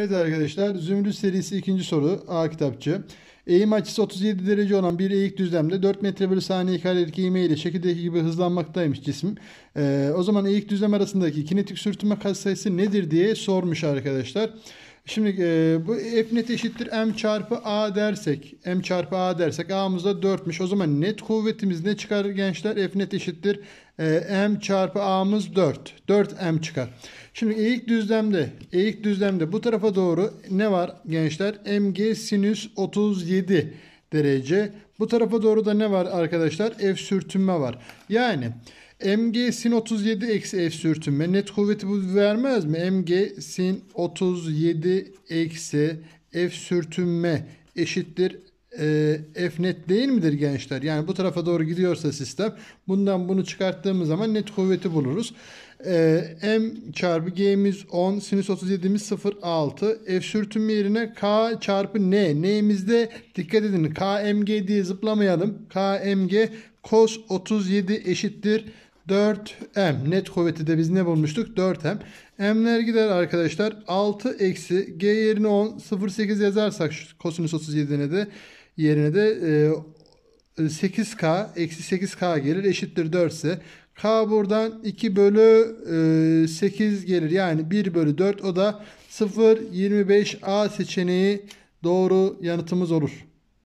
Evet arkadaşlar Zümrüt serisi ikinci soru A kitapçı. Eğim açısı 37 derece olan bir eğik düzlemde 4 metre bölü saniye karelik eğime ile şekildeki gibi hızlanmaktaymış cisim. Ee, o zaman eğik düzlem arasındaki kinetik sürtünme katsayısı nedir diye sormuş arkadaşlar. Şimdi e, bu F net eşittir M çarpı A dersek. M çarpı A dersek A'mız da 4'müş. O zaman net kuvvetimiz ne çıkar gençler? F net eşittir e, M çarpı A'mız 4. 4 M çıkar. Şimdi eğik düzlemde eğik düzlemde bu tarafa doğru ne var gençler? MG sinüs 37 derece. Bu tarafa doğru da ne var arkadaşlar? F sürtünme var. Yani... Mg sin 37 eksi F sürtünme net kuvveti bu vermez mi? Mg sin 37 eksi F sürtünme eşittir e, F net değil midir gençler? Yani bu tarafa doğru gidiyorsa sistem bundan bunu çıkarttığımız zaman net kuvveti buluruz. E, M çarpı G'miz 10 sinüs 37'miz 0.6 F sürtünme yerine K çarpı N. N'imizde dikkat edin KMG diye zıplamayalım. KMG cos 37 eşittir 4M. Net kuvveti de biz ne bulmuştuk? 4M. M'ler gider arkadaşlar. 6 eksi G yerine 10. 0,8 yazarsak kosinüs 37'ine de yerine de e, 8K eksi 8K gelir. Eşittir 4 ise K buradan 2 bölü e, 8 gelir. Yani 1 bölü 4 o da 0,25 A seçeneği doğru yanıtımız olur.